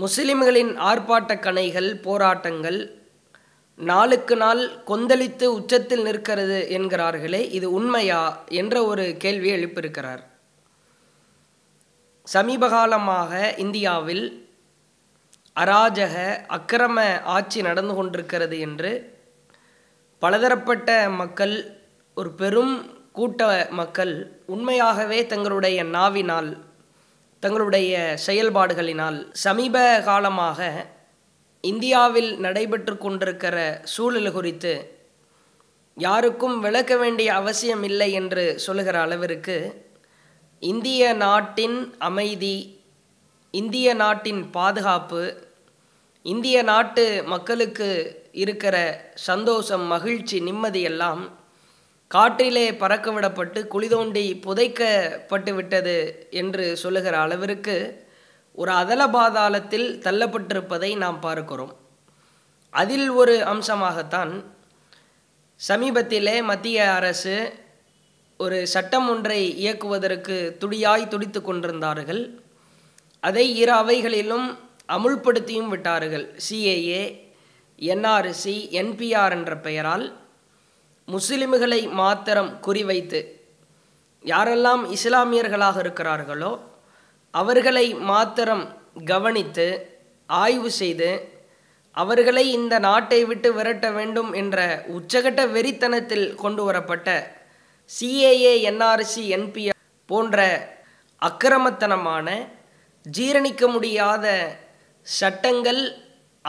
முஸ்லிம்களின் ஆர்ப்பாட்ட கணைகள் போராட்டங்கள் நாளுக்கு நாள் கொந்தளித்து உச்சத்தில் நிற்கிறது என்கிறார்களே இது உண்மையா என்ற ஒரு கேள்வி எழுப்பியிருக்கிறார் சமீப காலமாக இந்தியாவில் அராஜக அக்கிரம ஆட்சி நடந்து கொண்டிருக்கிறது என்று பலதரப்பட்ட மக்கள் ஒரு பெரும் கூட்ட மக்கள் உண்மையாகவே தங்களுடைய நாவினால் தங்களுடைய செயல்பாடுகளினால் சமீப காலமாக இந்தியாவில் நடைபெற்று கொண்டிருக்கிற சூழல் குறித்து யாருக்கும் விளக்க வேண்டிய அவசியம் இல்லை என்று சொல்லுகிற அளவிற்கு இந்திய நாட்டின் அமைதி இந்திய நாட்டின் பாதுகாப்பு இந்திய நாட்டு மக்களுக்கு இருக்கிற சந்தோஷம் மகிழ்ச்சி நிம்மதியெல்லாம் காற்றிலே பறக்கவிடப்பட்டு குளிதோண்டி புதைக்கப்பட்டு விட்டது என்று சொல்லுகிற அளவிற்கு ஒரு அதல பாதாளத்தில் தள்ளப்பட்டிருப்பதை நாம் பார்க்கிறோம் அதில் ஒரு அம்சமாகத்தான் சமீபத்திலே மத்திய அரசு ஒரு சட்டம் ஒன்றை இயக்குவதற்கு துடியாய் துடித்து கொண்டிருந்தார்கள் அதை இரு அவைகளிலும் அமுல்படுத்தியும் விட்டார்கள் சிஏஏ என்ஆர்சி என்பிஆர் என்ற பெயரால் முஸ்லிம்களை மாத்திரம் குறிவைத்து யாரெல்லாம் இஸ்லாமியர்களாக இருக்கிறார்களோ அவர்களை மாத்திரம் கவனித்து ஆய்வு செய்து அவர்களை இந்த நாட்டை விட்டு விரட்ட வேண்டும் என்ற உச்சகட்ட வெறித்தனத்தில் கொண்டு வரப்பட்ட சிஏஏ என்ஆர்சி என்பி போன்ற அக்கிரமத்தனமான ஜீரணிக்க முடியாத சட்டங்கள்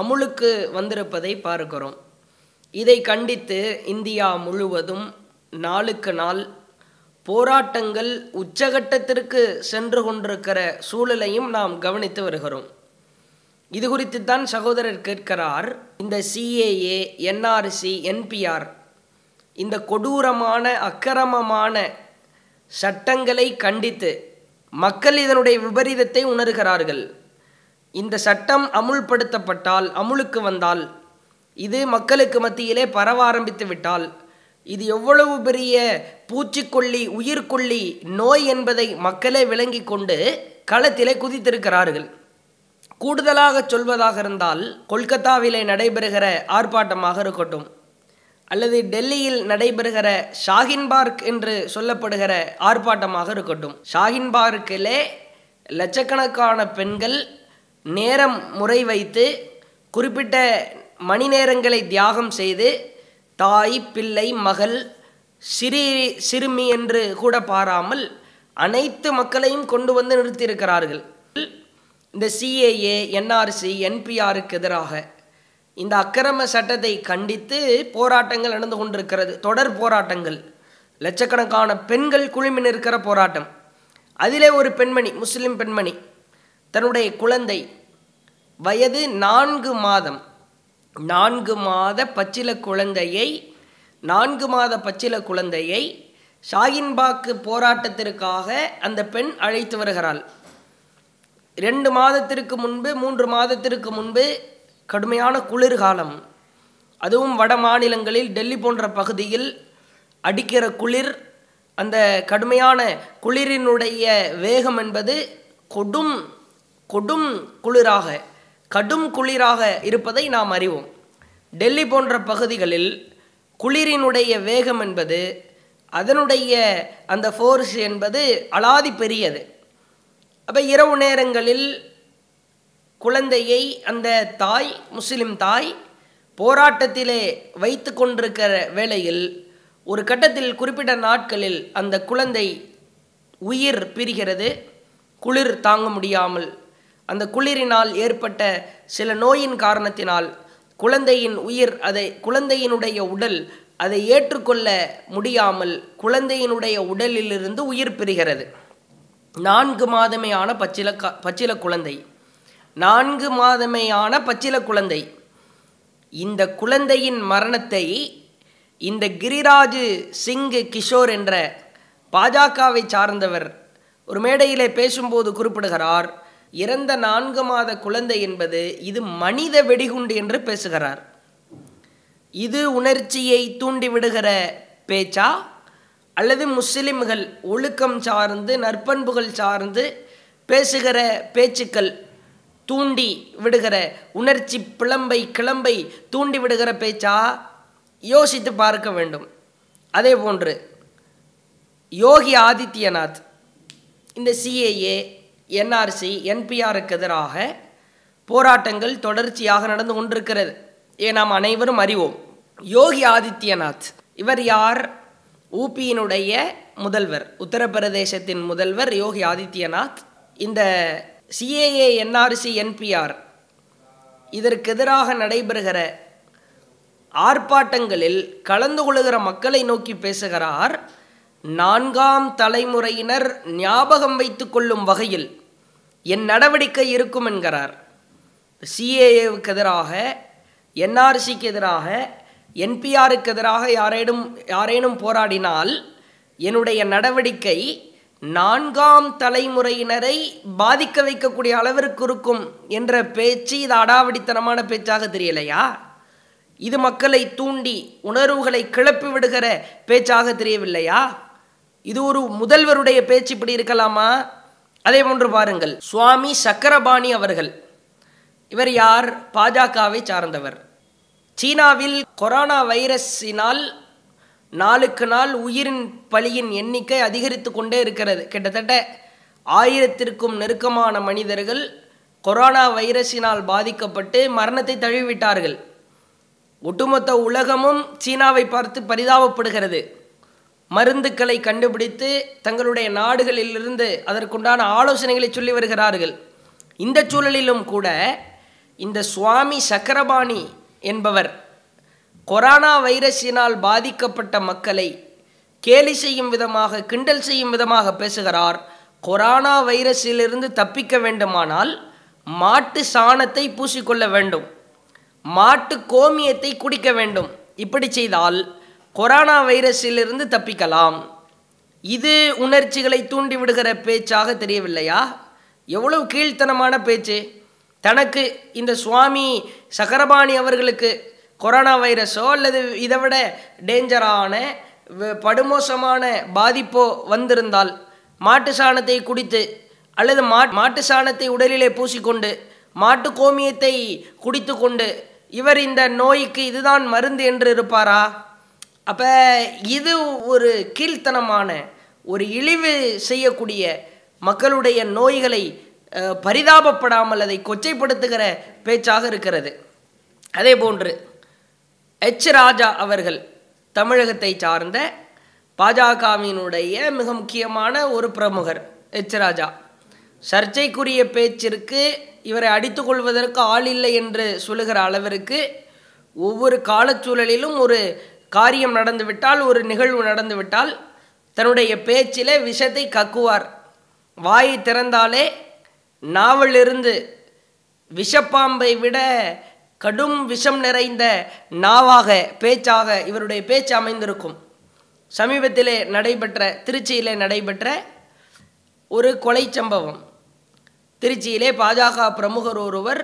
அமுலுக்கு வந்திருப்பதை பார்க்கிறோம் இதை கண்டித்து இந்தியா முழுவதும் நாளுக்கு நாள் போராட்டங்கள் உச்சகட்டத்திற்கு சென்று கொண்டிருக்கிற சூழலையும் நாம் கவனித்து வருகிறோம் இது குறித்து தான் சகோதரர் கேட்கிறார் இந்த சிஏஏ என்ஆர்சி என்பிஆர் இந்த கொடூரமான அக்கிரமமான சட்டங்களை கண்டித்து மக்கள் இதனுடைய விபரீதத்தை உணர்கிறார்கள் இந்த சட்டம் அமுல்படுத்தப்பட்டால் அமுலுக்கு வந்தால் இது மக்களுக்கு மத்தியிலே பரவ ஆரம்பித்து விட்டால் இது எவ்வளவு பெரிய பூச்சிக்கொல்லி உயிர்கொல்லி நோய் என்பதை மக்களே விளங்கி கொண்டு களத்திலே குதித்திருக்கிறார்கள் கூடுதலாக சொல்வதாக இருந்தால் கொல்கத்தாவிலே நடைபெறுகிற ஆர்ப்பாட்டமாக இருக்கட்டும் அல்லது டெல்லியில் நடைபெறுகிற ஷாஹின் பார்க் என்று சொல்லப்படுகிற ஆர்ப்பாட்டமாக இருக்கட்டும் ஷாகின் பார்க்கிலே லட்சக்கணக்கான பெண்கள் நேரம் முறை வைத்து குறிப்பிட்ட மணி நேரங்களை தியாகம் செய்து தாய் பிள்ளை மகள் சிறி சிறுமி என்று கூட பாராமல் அனைத்து மக்களையும் கொண்டு வந்து நிறுத்தியிருக்கிறார்கள் இந்த சிஏஏ என்ஆர்சி என்பிஆருக்கு எதிராக இந்த அக்கிரம சட்டத்தை கண்டித்து போராட்டங்கள் நடந்து கொண்டிருக்கிறது தொடர் போராட்டங்கள் லட்சக்கணக்கான பெண்கள் குழுமி நிற்கிற போராட்டம் அதிலே ஒரு பெண்மணி முஸ்லிம் பெண்மணி தன்னுடைய குழந்தை வயது நான்கு மாதம் நான்கு மாத பச்சில குழந்தையை நான்கு மாத பச்சில குழந்தையை ஷாகின்பாக்கு போராட்டத்திற்காக அந்த பெண் அழைத்து வருகிறாள் ரெண்டு மாதத்திற்கு முன்பு மூன்று மாதத்திற்கு முன்பு கடுமையான குளிர்காலம் அதுவும் வட மாநிலங்களில் டெல்லி போன்ற பகுதியில் அடிக்கிற குளிர் அந்த கடுமையான குளிரினுடைய வேகம் என்பது கொடும் கொடும் குளிராக கடும் குளிராக இருப்பதை நாம் அறிவோம் டெல்லி போன்ற பகுதிகளில் குளிரினுடைய வேகம் என்பது அதனுடைய அந்த ஃபோர்ஸ் என்பது அலாதி பெரியது அப்போ இரவு நேரங்களில் குழந்தையை அந்த தாய் முஸ்லிம் தாய் போராட்டத்திலே வைத்து கொண்டிருக்கிற வேளையில் ஒரு கட்டத்தில் குறிப்பிட்ட நாட்களில் அந்த குழந்தை உயிர் பிரிகிறது குளிர் தாங்க முடியாமல் அந்த குளிரினால் ஏற்பட்ட சில நோயின் காரணத்தினால் குழந்தையின் உயிர் அதை குழந்தையினுடைய உடல் அதை ஏற்றுக்கொள்ள முடியாமல் குழந்தையினுடைய உடலிலிருந்து உயிர் பெறுகிறது நான்கு மாதமேயான பச்சில பச்சில குழந்தை நான்கு மாதமேயான பச்சில குழந்தை இந்த குழந்தையின் மரணத்தை இந்த கிரிராஜ் சிங்கு கிஷோர் என்ற பாஜகவை சார்ந்தவர் ஒரு மேடையிலே பேசும்போது குறிப்பிடுகிறார் இறந்த நான்கு மாத குழந்தை என்பது இது மனித வெடிகுண்டு என்று பேசுகிறார் இது உணர்ச்சியை தூண்டிவிடுகிற பேச்சா அல்லது முஸ்லிம்கள் ஒழுக்கம் சார்ந்து நற்பண்புகள் சார்ந்து பேசுகிற பேச்சுக்கள் தூண்டி விடுகிற உணர்ச்சி பிளம்பை கிளம்பை தூண்டி விடுகிற பேச்சா யோசித்து பார்க்க வேண்டும் அதே போன்று யோகி ஆதித்யநாத் இந்த சிஏஏ என்ஆர்சி என்பிஆருக்கு எதிராக போராட்டங்கள் தொடர்ச்சியாக நடந்து கொண்டிருக்கிறது ஏ நாம் அனைவரும் அறிவோம் யோகி ஆதித்யநாத் இவர் யார் ஊபியினுடைய முதல்வர் உத்தரப்பிரதேசத்தின் முதல்வர் யோகி ஆதித்யநாத் இந்த சிஏஏ என்ஆர்சி என்பிஆர் இதற்கு எதிராக நடைபெறுகிற ஆர்ப்பாட்டங்களில் கலந்து கொள்கிற மக்களை நோக்கி பேசுகிறார் நான்காம் தலைமுறையினர் ஞாபகம் வைத்து கொள்ளும் வகையில் என் நடவடிக்கை இருக்கும் என்கிறார் சிஏஏவுக்கு எதிராக என்ஆர்சிக்கு எதிராக என்பிஆருக்கு எதிராக யாரேனும் யாரேனும் போராடினால் என்னுடைய நடவடிக்கை நான்காம் தலைமுறையினரை பாதிக்க வைக்கக்கூடிய அளவிற்கு இருக்கும் என்ற பேச்சு இது அடாவடித்தனமான பேச்சாக தெரியலையா இது மக்களை தூண்டி உணர்வுகளை கிளப்பி விடுகிற பேச்சாக தெரியவில்லையா இது ஒரு முதல்வருடைய பேச்சு இப்படி இருக்கலாமா அதே போன்று பாருங்கள் சுவாமி சக்கரபாணி அவர்கள் இவர் யார் பாஜகவை சார்ந்தவர் சீனாவில் கொரோனா வைரஸினால் நாளுக்கு நாள் உயிரின் பலியின் எண்ணிக்கை அதிகரித்து கொண்டே இருக்கிறது கிட்டத்தட்ட ஆயிரத்திற்கும் நெருக்கமான மனிதர்கள் கொரோனா வைரஸினால் பாதிக்கப்பட்டு மரணத்தை தழுவிவிட்டார்கள் ஒட்டுமொத்த உலகமும் சீனாவை பார்த்து பரிதாபப்படுகிறது மருந்துக்களை கண்டுபிடித்து தங்களுடைய நாடுகளிலிருந்து அதற்குண்டான ஆலோசனைகளை சொல்லி வருகிறார்கள் இந்த சூழலிலும் கூட இந்த சுவாமி சக்கரபாணி என்பவர் கொரோனா வைரஸினால் பாதிக்கப்பட்ட மக்களை கேலி செய்யும் விதமாக கிண்டல் செய்யும் விதமாக பேசுகிறார் கொரோனா வைரஸிலிருந்து தப்பிக்க வேண்டுமானால் மாட்டு சாணத்தை பூசிக்கொள்ள வேண்டும் மாட்டு கோமியத்தை குடிக்க வேண்டும் இப்படி செய்தால் கொரோனா வைரஸிலிருந்து தப்பிக்கலாம் இது உணர்ச்சிகளை தூண்டி விடுகிற பேச்சாக தெரியவில்லையா எவ்வளவு கீழ்த்தனமான பேச்சு தனக்கு இந்த சுவாமி சகரபாணி அவர்களுக்கு கொரோனா வைரஸோ அல்லது இதை விட டேஞ்சரான படுமோசமான பாதிப்போ வந்திருந்தால் மாட்டு சாணத்தை குடித்து அல்லது மா மாட்டு சாணத்தை உடலிலே பூசிக்கொண்டு மாட்டு கோமியத்தை குடித்து கொண்டு இவர் இந்த நோய்க்கு இதுதான் மருந்து என்று இருப்பாரா அப்போ இது ஒரு கீழ்த்தனமான ஒரு இழிவு செய்யக்கூடிய மக்களுடைய நோய்களை பரிதாபப்படாமல் அதை கொச்சைப்படுத்துகிற பேச்சாக இருக்கிறது அதே போன்று எச் ராஜா அவர்கள் தமிழகத்தை சார்ந்த பாஜகவினுடைய மிக முக்கியமான ஒரு பிரமுகர் எச் ராஜா சர்ச்சைக்குரிய பேச்சிற்கு இவரை அடித்து கொள்வதற்கு ஆள் இல்லை என்று சொல்லுகிற அளவிற்கு ஒவ்வொரு காலச்சூழலிலும் ஒரு காரியம் நடந்துவிட்டால் ஒரு நிகழ்வு நடந்துவிட்டால் தன்னுடைய பேச்சிலே விஷத்தை கக்குவார் வாயை திறந்தாலே நாவலிருந்து விஷப்பாம்பை விட கடும் விஷம் நிறைந்த நாவாக பேச்சாக இவருடைய பேச்சு அமைந்திருக்கும் சமீபத்திலே நடைபெற்ற திருச்சியிலே நடைபெற்ற ஒரு கொலை சம்பவம் திருச்சியிலே பாஜக பிரமுகர் ஒருவர்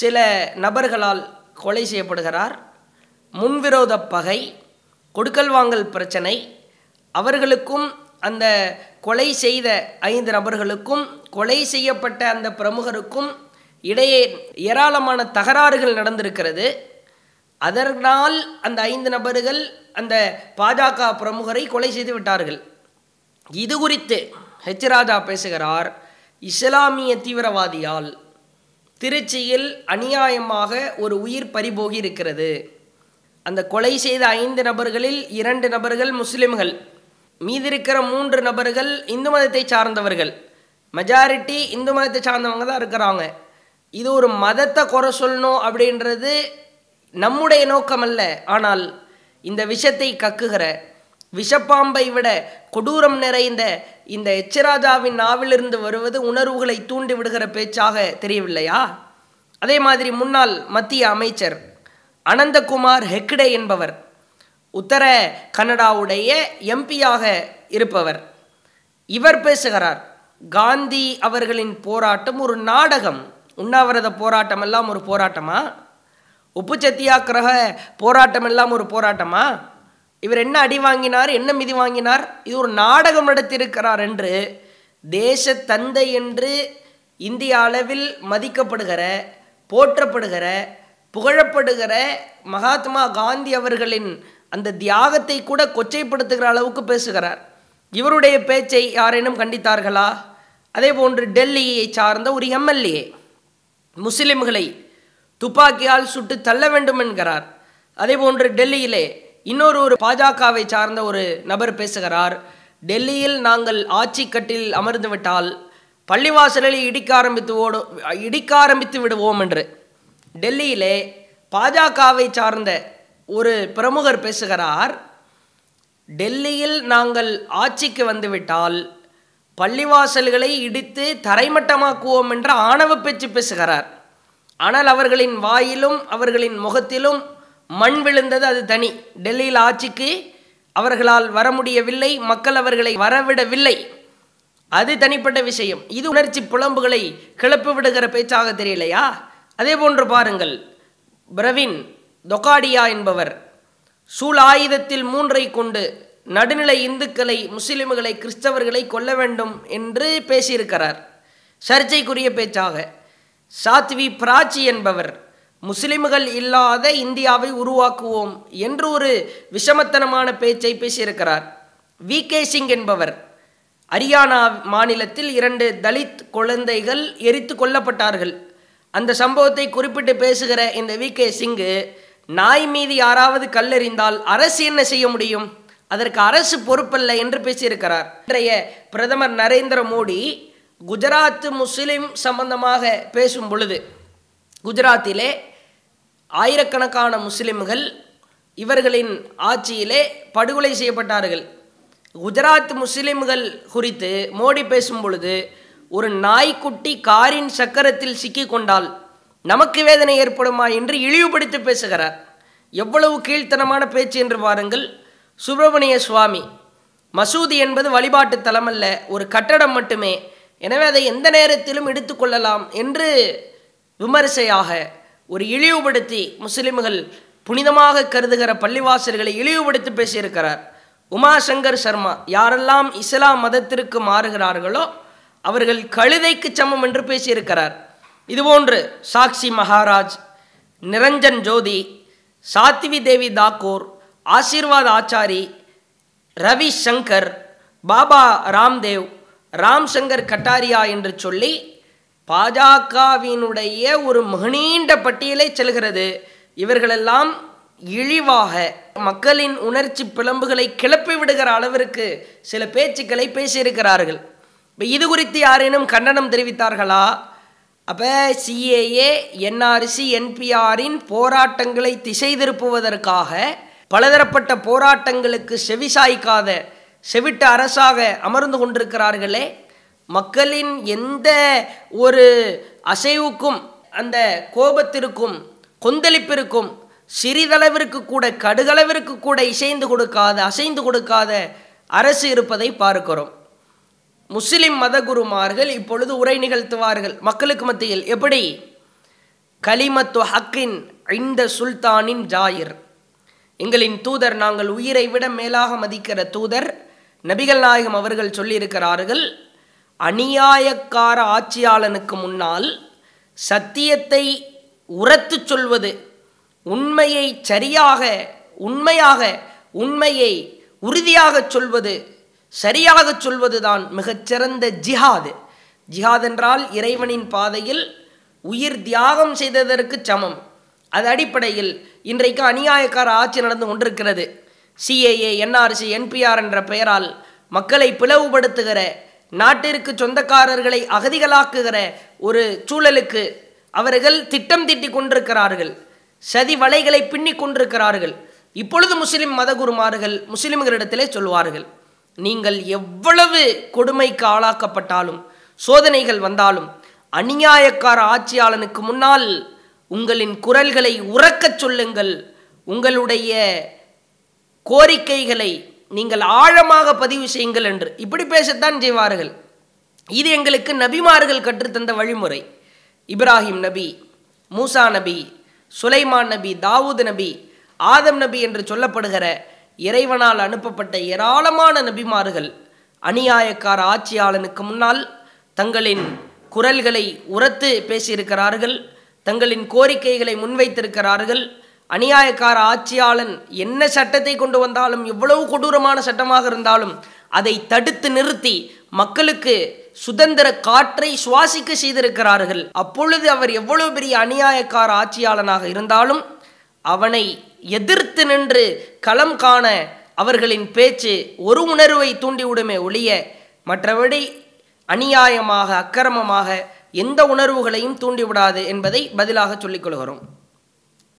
சில நபர்களால் கொலை செய்யப்படுகிறார் முன்விரோத பகை கொடுக்கல் வாங்கல் பிரச்சனை அவர்களுக்கும் அந்த கொலை செய்த ஐந்து நபர்களுக்கும் கொலை செய்யப்பட்ட அந்த பிரமுகருக்கும் இடையே ஏராளமான தகராறுகள் நடந்திருக்கிறது அதனால் அந்த ஐந்து நபர்கள் அந்த பாஜக பிரமுகரை கொலை செய்து விட்டார்கள் இது குறித்து ஹெச் ராஜா பேசுகிறார் இஸ்லாமிய தீவிரவாதியால் திருச்சியில் அநியாயமாக ஒரு உயிர் பறிபோகி இருக்கிறது அந்த கொலை செய்த ஐந்து நபர்களில் இரண்டு நபர்கள் முஸ்லிம்கள் மீதிருக்கிற மூன்று நபர்கள் இந்து மதத்தை சார்ந்தவர்கள் மெஜாரிட்டி இந்து மதத்தை சார்ந்தவங்க தான் இருக்கிறாங்க இது ஒரு மதத்தை குறை சொல்லணும் அப்படின்றது நம்முடைய நோக்கம் அல்ல ஆனால் இந்த விஷத்தை கக்குகிற விஷப்பாம்பை விட கொடூரம் நிறைந்த இந்த எச்சராஜாவின் நாவிலிருந்து வருவது உணர்வுகளை தூண்டி விடுகிற பேச்சாக தெரியவில்லையா அதே மாதிரி முன்னாள் மத்திய அமைச்சர் அனந்தகுமார் ஹெக்டே என்பவர் உத்தர கனடாவுடைய எம்பியாக இருப்பவர் இவர் பேசுகிறார் காந்தி அவர்களின் போராட்டம் ஒரு நாடகம் உண்ணாவிரத போராட்டம் எல்லாம் ஒரு போராட்டமா உப்பு சத்தியாகிரக போராட்டம் எல்லாம் ஒரு போராட்டமா இவர் என்ன அடி வாங்கினார் என்ன மிதி வாங்கினார் இது ஒரு நாடகம் நடத்தியிருக்கிறார் என்று தேச தந்தை என்று இந்திய அளவில் மதிக்கப்படுகிற போற்றப்படுகிற புகழப்படுகிற மகாத்மா காந்தி அவர்களின் அந்த தியாகத்தை கூட கொச்சைப்படுத்துகிற அளவுக்கு பேசுகிறார் இவருடைய பேச்சை யாரேனும் கண்டித்தார்களா அதே போன்று டெல்லியை சார்ந்த ஒரு எம்எல்ஏ முஸ்லிம்களை துப்பாக்கியால் சுட்டு தள்ள வேண்டும் என்கிறார் அதே போன்று டெல்லியிலே இன்னொரு ஒரு பாஜகவை சார்ந்த ஒரு நபர் பேசுகிறார் டெல்லியில் நாங்கள் ஆட்சி கட்டில் அமர்ந்துவிட்டால் பள்ளிவாசலில் இடிக்க ஆரம்பித்து ஓடும் இடிக்க ஆரம்பித்து விடுவோம் என்று டெல்லியிலே பாஜகவை சார்ந்த ஒரு பிரமுகர் பேசுகிறார் டெல்லியில் நாங்கள் ஆட்சிக்கு வந்துவிட்டால் பள்ளிவாசல்களை இடித்து தரைமட்டமாக்குவோம் என்ற ஆணவ பேச்சு பேசுகிறார் ஆனால் அவர்களின் வாயிலும் அவர்களின் முகத்திலும் மண் விழுந்தது அது தனி டெல்லியில் ஆட்சிக்கு அவர்களால் வர முடியவில்லை மக்கள் அவர்களை வரவிடவில்லை அது தனிப்பட்ட விஷயம் இது உணர்ச்சி புலம்புகளை கிளப்பி விடுகிற பேச்சாக தெரியலையா அதே போன்று பாருங்கள் பிரவின் தொகாடியா என்பவர் சூழ் ஆயுதத்தில் மூன்றை கொண்டு நடுநிலை இந்துக்களை முஸ்லிம்களை கிறிஸ்தவர்களை கொல்ல வேண்டும் என்று பேசியிருக்கிறார் சர்ச்சைக்குரிய பேச்சாக சாத்வி பிராச்சி என்பவர் முஸ்லிம்கள் இல்லாத இந்தியாவை உருவாக்குவோம் என்று ஒரு விஷமத்தனமான பேச்சை பேசியிருக்கிறார் வி கே சிங் என்பவர் ஹரியானா மாநிலத்தில் இரண்டு தலித் குழந்தைகள் எரித்து கொல்லப்பட்டார்கள் அந்த சம்பவத்தை குறிப்பிட்டு பேசுகிற இந்த வி கே சிங்கு நாய் மீது யாராவது கல்லெறிந்தால் அரசு என்ன செய்ய முடியும் அதற்கு அரசு பொறுப்பல்ல என்று பேசியிருக்கிறார் இன்றைய பிரதமர் நரேந்திர மோடி குஜராத் முஸ்லிம் சம்பந்தமாக பேசும் பொழுது குஜராத்திலே ஆயிரக்கணக்கான முஸ்லிம்கள் இவர்களின் ஆட்சியிலே படுகொலை செய்யப்பட்டார்கள் குஜராத் முஸ்லிம்கள் குறித்து மோடி பேசும் பொழுது ஒரு நாய்க்குட்டி காரின் சக்கரத்தில் சிக்கிக்கொண்டால் நமக்கு வேதனை ஏற்படுமா என்று இழிவுபடுத்தி பேசுகிறார் எவ்வளவு கீழ்த்தனமான பேச்சு என்று பாருங்கள் சுப்பிரமணிய சுவாமி மசூதி என்பது வழிபாட்டு அல்ல ஒரு கட்டடம் மட்டுமே எனவே அதை எந்த நேரத்திலும் எடுத்துக்கொள்ளலாம் என்று விமரிசையாக ஒரு இழிவுபடுத்தி முஸ்லிம்கள் புனிதமாக கருதுகிற பள்ளிவாசல்களை இழிவுபடுத்தி பேசியிருக்கிறார் உமாசங்கர் சர்மா யாரெல்லாம் இஸ்லாம் மதத்திற்கு மாறுகிறார்களோ அவர்கள் கழுதைக்கு சமம் என்று பேசியிருக்கிறார் இதுபோன்று சாக்ஷி மகாராஜ் நிரஞ்சன் ஜோதி சாத்வி தேவி தாக்கூர் ஆசீர்வாத் ஆச்சாரி ரவி சங்கர் பாபா ராம்தேவ் ராம் சங்கர் கட்டாரியா என்று சொல்லி பாஜகவினுடைய ஒரு மகனீண்ட பட்டியலை செல்கிறது இவர்களெல்லாம் இழிவாக மக்களின் உணர்ச்சி பிளம்புகளை கிளப்பி விடுகிற அளவிற்கு சில பேச்சுக்களை பேசியிருக்கிறார்கள் இப்போ இது குறித்து யாரேனும் கண்டனம் தெரிவித்தார்களா அப்போ சிஏஏ என்ஆர்சி என்பிஆரின் போராட்டங்களை திசை திருப்புவதற்காக பலதரப்பட்ட போராட்டங்களுக்கு செவிசாய்க்காத செவிட்ட அரசாக அமர்ந்து கொண்டிருக்கிறார்களே மக்களின் எந்த ஒரு அசைவுக்கும் அந்த கோபத்திற்கும் கொந்தளிப்பிற்கும் சிறிதளவிற்கு கூட கடுகளவிற்கு கூட இசைந்து கொடுக்காத அசைந்து கொடுக்காத அரசு இருப்பதை பார்க்கிறோம் முஸ்லிம் மதகுருமார்கள் இப்பொழுது உரை நிகழ்த்துவார்கள் மக்களுக்கு மத்தியில் எப்படி கலிமத்து ஹக்கின் ஐந்த சுல்தானின் ஜாயிர் எங்களின் தூதர் நாங்கள் உயிரை விட மேலாக மதிக்கிற தூதர் நபிகள் நாயகம் அவர்கள் சொல்லியிருக்கிறார்கள் அநியாயக்கார ஆட்சியாளனுக்கு முன்னால் சத்தியத்தை உரத்து சொல்வது உண்மையை சரியாக உண்மையாக உண்மையை உறுதியாக சொல்வது சரியாக சொல்வதுதான் மிகச்சிறந்த ஜிஹாது ஜிஹாத் என்றால் இறைவனின் பாதையில் உயிர் தியாகம் செய்ததற்கு சமம் அது அடிப்படையில் இன்றைக்கு அநியாயக்கார ஆட்சி நடந்து கொண்டிருக்கிறது சிஏஏ என்ஆர்சி என்பிஆர் என்ற பெயரால் மக்களை பிளவுபடுத்துகிற நாட்டிற்கு சொந்தக்காரர்களை அகதிகளாக்குகிற ஒரு சூழலுக்கு அவர்கள் திட்டம் தீட்டிக் கொண்டிருக்கிறார்கள் சதி வலைகளை பின்னிக் கொண்டிருக்கிறார்கள் இப்பொழுது முஸ்லிம் மதகுருமார்கள் முஸ்லிம்களிடத்திலே சொல்வார்கள் நீங்கள் எவ்வளவு கொடுமைக்கு ஆளாக்கப்பட்டாலும் சோதனைகள் வந்தாலும் அநியாயக்கார ஆட்சியாளனுக்கு முன்னால் உங்களின் குரல்களை உறக்கச் சொல்லுங்கள் உங்களுடைய கோரிக்கைகளை நீங்கள் ஆழமாக பதிவு செய்யுங்கள் என்று இப்படி பேசத்தான் செய்வார்கள் இது எங்களுக்கு நபிமார்கள் கற்றுத்தந்த வழிமுறை இப்ராஹிம் நபி மூசா நபி சுலைமான் நபி தாவூத் நபி ஆதம் நபி என்று சொல்லப்படுகிற இறைவனால் அனுப்பப்பட்ட ஏராளமான நபிமார்கள் அநியாயக்கார ஆட்சியாளனுக்கு முன்னால் தங்களின் குரல்களை உரத்து பேசியிருக்கிறார்கள் தங்களின் கோரிக்கைகளை முன்வைத்திருக்கிறார்கள் அநியாயக்கார ஆட்சியாளன் என்ன சட்டத்தை கொண்டு வந்தாலும் எவ்வளவு கொடூரமான சட்டமாக இருந்தாலும் அதை தடுத்து நிறுத்தி மக்களுக்கு சுதந்திர காற்றை சுவாசிக்க செய்திருக்கிறார்கள் அப்பொழுது அவர் எவ்வளவு பெரிய அநியாயக்கார ஆட்சியாளனாக இருந்தாலும் அவனை எதிர்த்து நின்று களம் காண அவர்களின் பேச்சு ஒரு உணர்வை தூண்டிவிடுமே ஒழிய மற்றபடி அநியாயமாக அக்கிரமமாக எந்த உணர்வுகளையும் தூண்டிவிடாது என்பதை பதிலாக சொல்லிக்கொள்கிறோம்